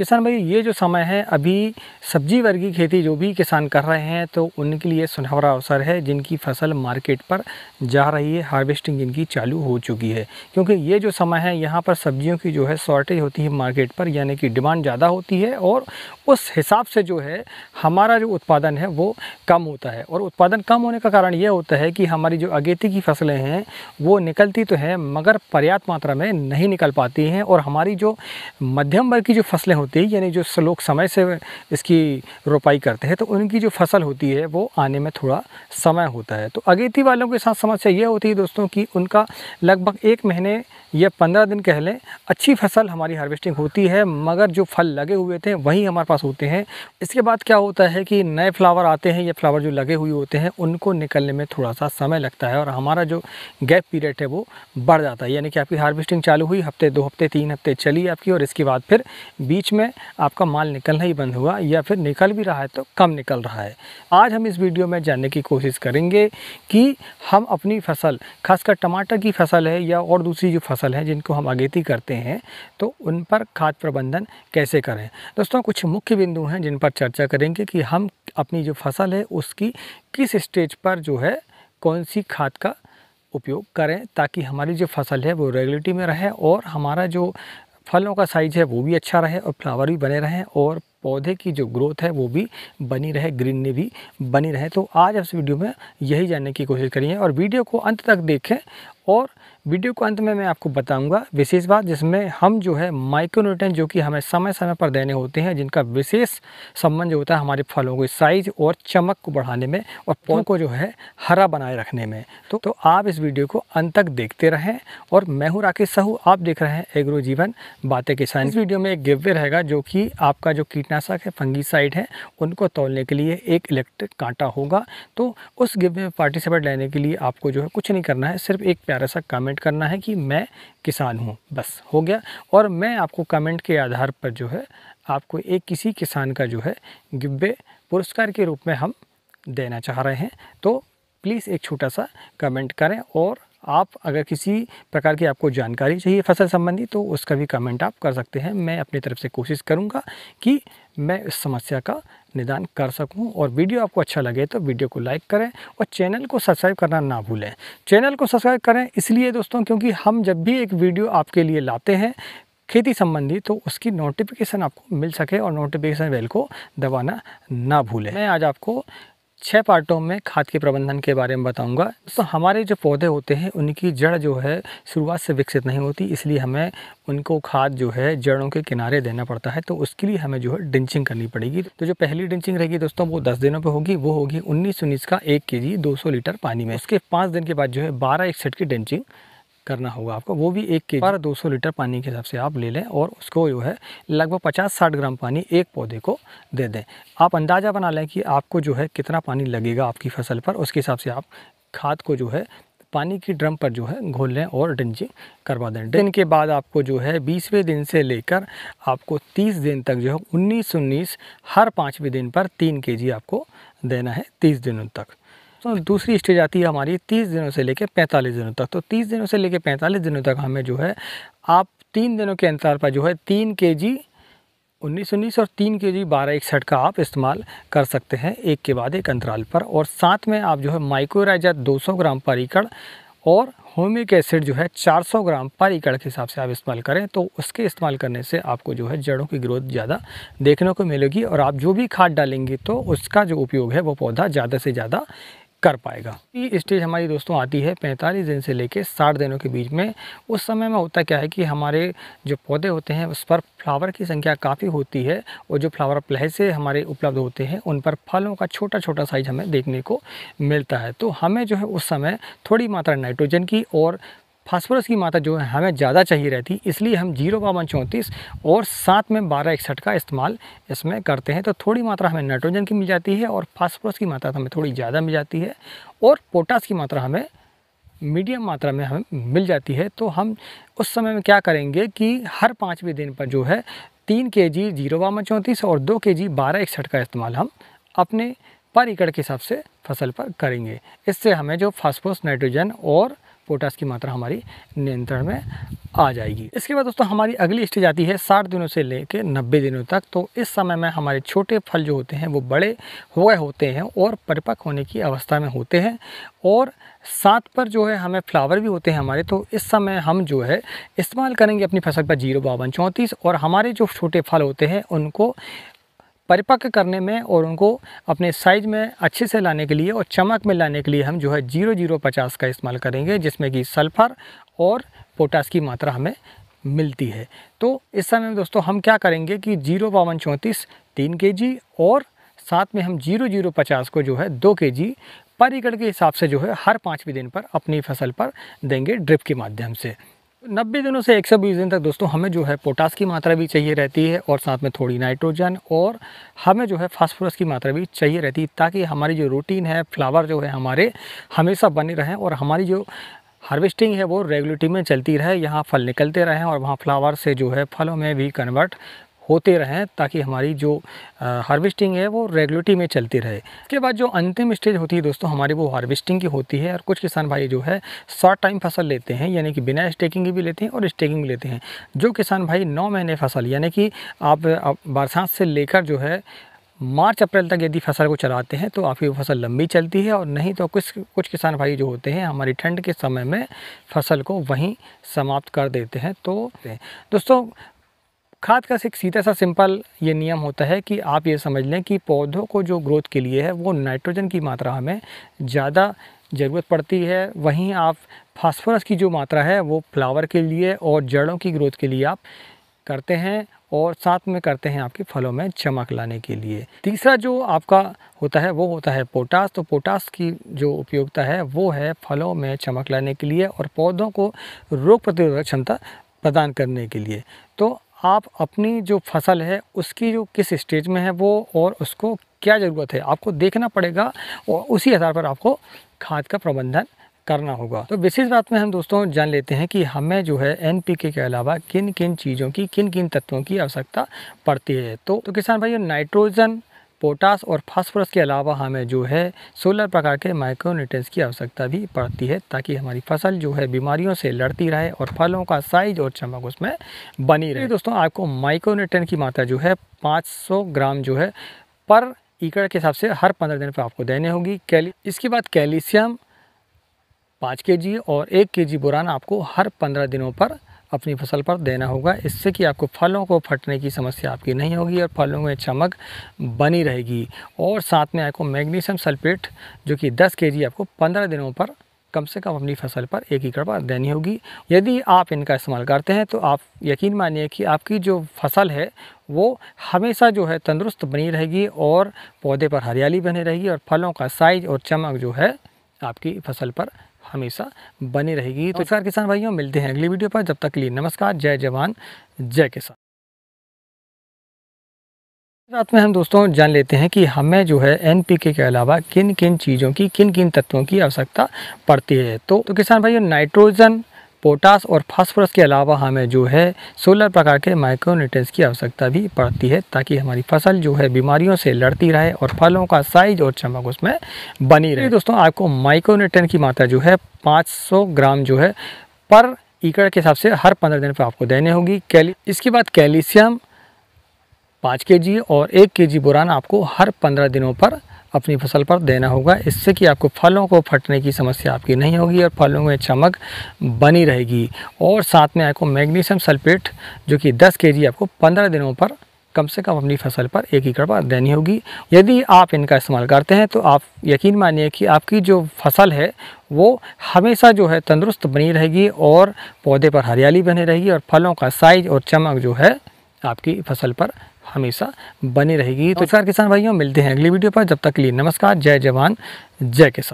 किसान भाई ये जो समय है अभी सब्जी वर्गी खेती जो भी किसान कर रहे हैं तो उनके लिए सुनहरा अवसर है जिनकी फसल मार्केट पर जा रही है हार्वेस्टिंग जिनकी चालू हो चुकी है क्योंकि ये जो समय है यहाँ पर सब्जियों की जो है शॉर्टेज होती है मार्केट पर यानी कि डिमांड ज़्यादा होती है और उस हिसाब से जो है हमारा जो उत्पादन है वो कम होता है और उत्पादन कम होने का कारण यह होता है कि हमारी जो अगेती की फसलें हैं वो निकलती तो हैं मगर पर्याप्त मात्रा में नहीं निकल पाती हैं और हमारी जो मध्यम वर्ग की जो फसलें होती होते ही यानी जो लोग समय से इसकी रोपाई करते हैं तो उनकी जो फसल होती है वो आने में थोड़ा समय होता है तो अगेती वालों के साथ समस्या ये होती है दोस्तों कि उनका लगभग एक महीने या पंद्रह दिन कह लें अच्छी फसल हमारी हार्वेस्टिंग होती है मगर जो फल लगे हुए थे वही हमारे पास होते हैं इसके बाद क्या होता है कि नए फ्लावर आते हैं या फ्लावर जो लगे हुए होते हैं उनको निकलने में थोड़ा सा समय लगता है और हमारा जो गैप पीरियड है वो बढ़ जाता है यानी कि आपकी हार्वेस्टिंग चालू हुई हफ्ते दो हफ्ते तीन हफ्ते चली आपकी और इसके बाद फिर बीच में में आपका माल निकलना ही बंद हुआ या फिर निकल भी रहा है तो कम निकल रहा है आज हम इस वीडियो में जानने की कोशिश करेंगे कि हम अपनी फसल खासकर टमाटर की फसल है या और दूसरी जो फसल है जिनको हम अगेती करते हैं तो उन पर खाद प्रबंधन कैसे करें दोस्तों कुछ मुख्य बिंदु हैं जिन पर चर्चा करेंगे कि हम अपनी जो फसल है उसकी किस स्टेज पर जो है कौन सी खाद का उपयोग करें ताकि हमारी जो फसल है वो रेगुलेटी में रहे और हमारा जो फलों का साइज़ है वो भी अच्छा रहे और फ्लावर भी बने रहें और पौधे की जो ग्रोथ है वो भी बनी रहे ग्रीनरी भी बनी रहे तो आज इस वीडियो में यही जानने की कोशिश करिए और वीडियो को अंत तक देखें और वीडियो को अंत में मैं आपको बताऊंगा विशेष बात जिसमें हम जो है माइक्रो जो कि हमें समय समय पर देने होते हैं जिनका विशेष संबंध जो होता है हमारे फलों की साइज और चमक को बढ़ाने में और तो पौधों को जो है हरा बनाए रखने में तो, तो आप इस वीडियो को अंत तक देखते रहें और मैं हूँ राकेश साहू आप देख रहे हैं एग्रो जीवन बातें साथ इस वीडियो में एक गिवे रहेगा जो कि आपका जो कीटनाशक है फंगीसाइड है उनको तोलने के लिए एक इलेक्ट्रिक कांटा होगा तो उस गिवे में पार्टिसिपेट लेने के लिए आपको जो है कुछ नहीं करना है सिर्फ एक प्यारा सा कमेंट कमेंट करना है कि मैं किसान हूँ बस हो गया और मैं आपको कमेंट के आधार पर जो है आपको एक किसी किसान का जो है गिब्बे पुरस्कार के रूप में हम देना चाह रहे हैं तो प्लीज़ एक छोटा सा कमेंट करें और आप अगर किसी प्रकार की आपको जानकारी चाहिए फसल संबंधी तो उसका भी कमेंट आप कर सकते हैं मैं अपनी तरफ से कोशिश करूँगा कि मैं इस समस्या का निदान कर सकूं और वीडियो आपको अच्छा लगे तो वीडियो को लाइक करें और चैनल को सब्सक्राइब करना ना भूलें चैनल को सब्सक्राइब करें इसलिए दोस्तों क्योंकि हम जब भी एक वीडियो आपके लिए लाते हैं खेती संबंधी तो उसकी नोटिफिकेशन आपको मिल सके और नोटिफिकेशन बेल को दबाना ना भूलें मैं आज आपको छः पार्टों में खाद के प्रबंधन के बारे में बताऊंगा तो हमारे जो पौधे होते हैं उनकी जड़ जो है शुरुआत से विकसित नहीं होती इसलिए हमें उनको खाद जो है जड़ों के किनारे देना पड़ता है तो उसके लिए हमें जो है डिंचिंग करनी पड़ेगी तो जो पहली डिंचिंग रहेगी दोस्तों वो दस दिनों पर होगी वो होगी उन्नीस उन्नीस का एक के जी लीटर पानी में उसके पाँच दिन के बाद जो है बारह एक सेट की डिंचिंग करना होगा आपको वो भी एक के पर 200 लीटर पानी के हिसाब से आप ले लें और उसको जो है लगभग पचास साठ ग्राम पानी एक पौधे को दे दें आप अंदाज़ा बना लें कि आपको जो है कितना पानी लगेगा आपकी फसल पर उसके हिसाब से आप खाद को जो है पानी की ड्रम पर जो है घोल लें और ड्रिंचिंग करवा दें दिन के बाद आपको जो है बीसवें दिन से लेकर आपको तीस दिन तक जो है उन्नीस उन्नीस हर पाँचवें दिन पर तीन के जी आपको देना है तीस दिनों तक तो दूसरी स्टेज आती है हमारी तीस दिनों से लेकर पैंतालीस दिनों तक तो तीस दिनों से लेकर पैंतालीस दिनों तक हमें जो है आप तीन दिनों के अंतराल पर जो है तीन के जी उन्नीस उन्नीस और तीन के जी बारह इकसठ का आप इस्तेमाल कर सकते हैं एक के बाद एक अंतराल पर और साथ में आप जो है दो 200 ग्राम पर एकड़ और होमिक एसिड जो है 400 ग्राम पर एकड़ के हिसाब से आप इस्तेमाल करें तो उसके इस्तेमाल करने से आपको जो है जड़ों की ग्रोथ ज़्यादा देखने को मिलेगी और आप जो भी खाद डालेंगे तो उसका जो उपयोग है वो पौधा ज़्यादा से ज़्यादा कर पाएगा ये स्टेज हमारी दोस्तों आती है 45 दिन से लेके 60 दिनों के बीच में उस समय में होता क्या है कि हमारे जो पौधे होते हैं उस पर फ्लावर की संख्या काफ़ी होती है और जो फ्लावर प्लह से हमारे उपलब्ध होते हैं उन पर फलों का छोटा छोटा साइज हमें देखने को मिलता है तो हमें जो है उस समय थोड़ी मात्रा नाइट्रोजन की और फास्फोरस की मात्रा जो है हमें ज़्यादा चाहिए रहती इसलिए हम जीरो बावन चौंतीस और साथ में बारह इकसठ का इस्तेमाल इसमें करते हैं तो थोड़ी मात्रा हमें नाइट्रोजन की मिल जाती है और फास्फोरस की मात्रा हमें थोड़ी ज़्यादा मिल जाती है और पोटास की मात्रा हमें मीडियम मात्रा में हमें मिल जाती है तो हम उस समय में क्या करेंगे कि हर पाँचवें दिन पर जो है तीन के जी जीरो बावन चौंतीस और दो के जी बारह इकसठ का इस्तेमाल हम अपने पर एकड़ के हिसाब से फसल पर करेंगे इससे हमें जो फास्फोरस नाइट्रोजन और पोटास की मात्रा हमारी नियंत्रण में आ जाएगी इसके बाद दोस्तों हमारी अगली स्टेज आती है साठ दिनों से लेकर नब्बे दिनों तक तो इस समय में हमारे छोटे फल जो होते हैं वो बड़े हुए होते हैं और परिपक्व होने की अवस्था में होते हैं और साथ पर जो है हमें फ्लावर भी होते हैं हमारे तो इस समय हम जो है इस्तेमाल करेंगे अपनी फसल पर जीरो बावन चौंतीस और हमारे जो छोटे फल होते हैं उनको परिपक्व करने में और उनको अपने साइज में अच्छे से लाने के लिए और चमक में लाने के लिए हम जो है जीरो जीरो पचास का इस्तेमाल करेंगे जिसमें कि सल्फ़र और पोटास की मात्रा हमें मिलती है तो इस समय में दोस्तों हम क्या करेंगे कि जीरो बावन चौंतीस तीन के जी और साथ में हम जीरो जीरो पचास को जो है दो के जी पर एकड़ के हिसाब से जो है हर पाँचवें दिन पर अपनी फसल पर देंगे ड्रिप के माध्यम से नब्बे दिनों से एक सौ बीस दिन तक दोस्तों हमें जो है पोटास की मात्रा भी चाहिए रहती है और साथ में थोड़ी नाइट्रोजन और हमें जो है फास्फोरस की मात्रा भी चाहिए रहती है ताकि हमारी जो रूटीन है फ्लावर जो है हमारे हमेशा बने रहें और हमारी जो हार्वेस्टिंग है वो रेगुलेटी में चलती रहे यहाँ फल निकलते रहें और वहाँ फ्लावर से जो है फलों में भी कन्वर्ट होते रहें ताकि हमारी जो हार्वेस्टिंग है वो रेगुलरिटी में चलती रहे इसके बाद जो अंतिम स्टेज होती है दोस्तों हमारी वो हार्वेस्टिंग की होती है और कुछ किसान भाई जो है शॉर्ट टाइम फसल लेते हैं यानी कि बिना स्टेकिंग भी लेते हैं और स्टेकिंग भी लेते हैं जो किसान भाई नौ महीने फसल यानी कि आप, आप बरसात से लेकर जो है मार्च अप्रैल तक यदि फसल को चलाते हैं तो आपकी फसल लंबी चलती है और नहीं तो कुछ कुछ किसान भाई जो होते हैं हमारी ठंड के समय में फसल को वहीं समाप्त कर देते हैं तो दोस्तों खाद का एक सीधा सा सिंपल ये नियम होता है कि आप ये समझ लें कि पौधों को जो ग्रोथ के लिए है वो नाइट्रोजन की मात्रा हमें ज़्यादा ज़रूरत पड़ती है वहीं आप फास्फोरस की जो मात्रा है वो फ्लावर के लिए और जड़ों की ग्रोथ के लिए आप करते हैं और साथ में करते हैं आपके फलों में चमक लाने के लिए तीसरा जो आपका होता है वो होता है पोटास तो पोटास की जो उपयोगिता है वो है फलों में चमक लाने के लिए और पौधों को रोग प्रतिरोधक क्षमता प्रदान करने के लिए तो आप अपनी जो फसल है उसकी जो किस स्टेज में है वो और उसको क्या ज़रूरत है आपको देखना पड़ेगा और उसी आधार पर आपको खाद का प्रबंधन करना होगा तो विशेष बात में हम दोस्तों जान लेते हैं कि हमें जो है एन के अलावा किन किन चीज़ों की किन किन तत्वों की आवश्यकता पड़ती है तो, तो किसान भाई नाइट्रोजन पोटास और फास्फोरस के अलावा हमें जो है सोलह प्रकार के माइक्रोन्यूट्रेंस की आवश्यकता भी पड़ती है ताकि हमारी फसल जो है बीमारियों से लड़ती रहे और फलों का साइज और चमक उसमें बनी रहे तो दोस्तों आपको माइक्रोन्यूट्रेंट की मात्रा जो है 500 ग्राम जो है पर एकड़ के हिसाब से हर पंद्रह दिन पर आपको देने होगी कैली इसके बाद कैल्शियम पाँच के जी और एक के जी बुरान आपको हर पंद्रह दिनों पर अपनी फसल पर देना होगा इससे कि आपको फलों को फटने की समस्या आपकी नहीं होगी और फलों में चमक बनी रहेगी और साथ में आपको मैग्नीशियम सल्फेट जो कि 10 केजी आपको 15 दिनों पर कम से कम अपनी फसल पर एक एकड़ पर देनी होगी यदि आप इनका इस्तेमाल करते हैं तो आप यकीन मानिए कि आपकी जो फसल है वो हमेशा जो है तंदुरुस्त बनी रहेगी और पौधे पर हरियाली बनी रहेगी और फलों का साइज और चमक जो है आपकी फसल पर हमेशा बनी रहेगी तो सर किसान भाइयों मिलते हैं अगली वीडियो पर जब तक के लिए नमस्कार जय जवान जय किसान रात में हम दोस्तों जान लेते हैं कि हमें जो है एनपीके के अलावा किन किन चीज़ों की किन किन तत्वों की आवश्यकता पड़ती है तो, तो किसान भाइयों नाइट्रोजन पोटास और फास्फोरस के अलावा हमें जो है सोलह प्रकार के माइक्रोन्यूट्रेंट्स की आवश्यकता भी पड़ती है ताकि हमारी फसल जो है बीमारियों से लड़ती रहे और फलों का साइज और चमक उसमें बनी रहे दोस्तों आपको माइक्रोन्यूट्रेंट की मात्रा जो है 500 ग्राम जो है पर एकड़ के हिसाब से हर पंद्रह दिन पर आपको देने होगी कैली इसके बाद कैल्शियम पाँच के जी और एक के जी आपको हर पंद्रह दिनों पर अपनी फसल पर देना होगा इससे कि आपको फलों को फटने की समस्या आपकी नहीं होगी और फलों में चमक बनी रहेगी और साथ में आपको मैग्नीशियम सल्फेट जो कि 10 केजी आपको 15 दिनों पर कम से कम अपनी फसल पर एक एकड़ पर देनी होगी यदि आप इनका इस्तेमाल करते हैं तो आप यकीन मानिए कि आपकी जो फसल है वो हमेशा जो है तंदुरुस्त बनी रहेगी और पौधे पर हरियाली बनी रहेगी और फलों का साइज और चमक जो है आपकी फसल पर हमेशा बनी रहेगी तो नमस्कार किसान भाइयों मिलते हैं अगली वीडियो पर जब तक के लिए नमस्कार जय जवान जय किसान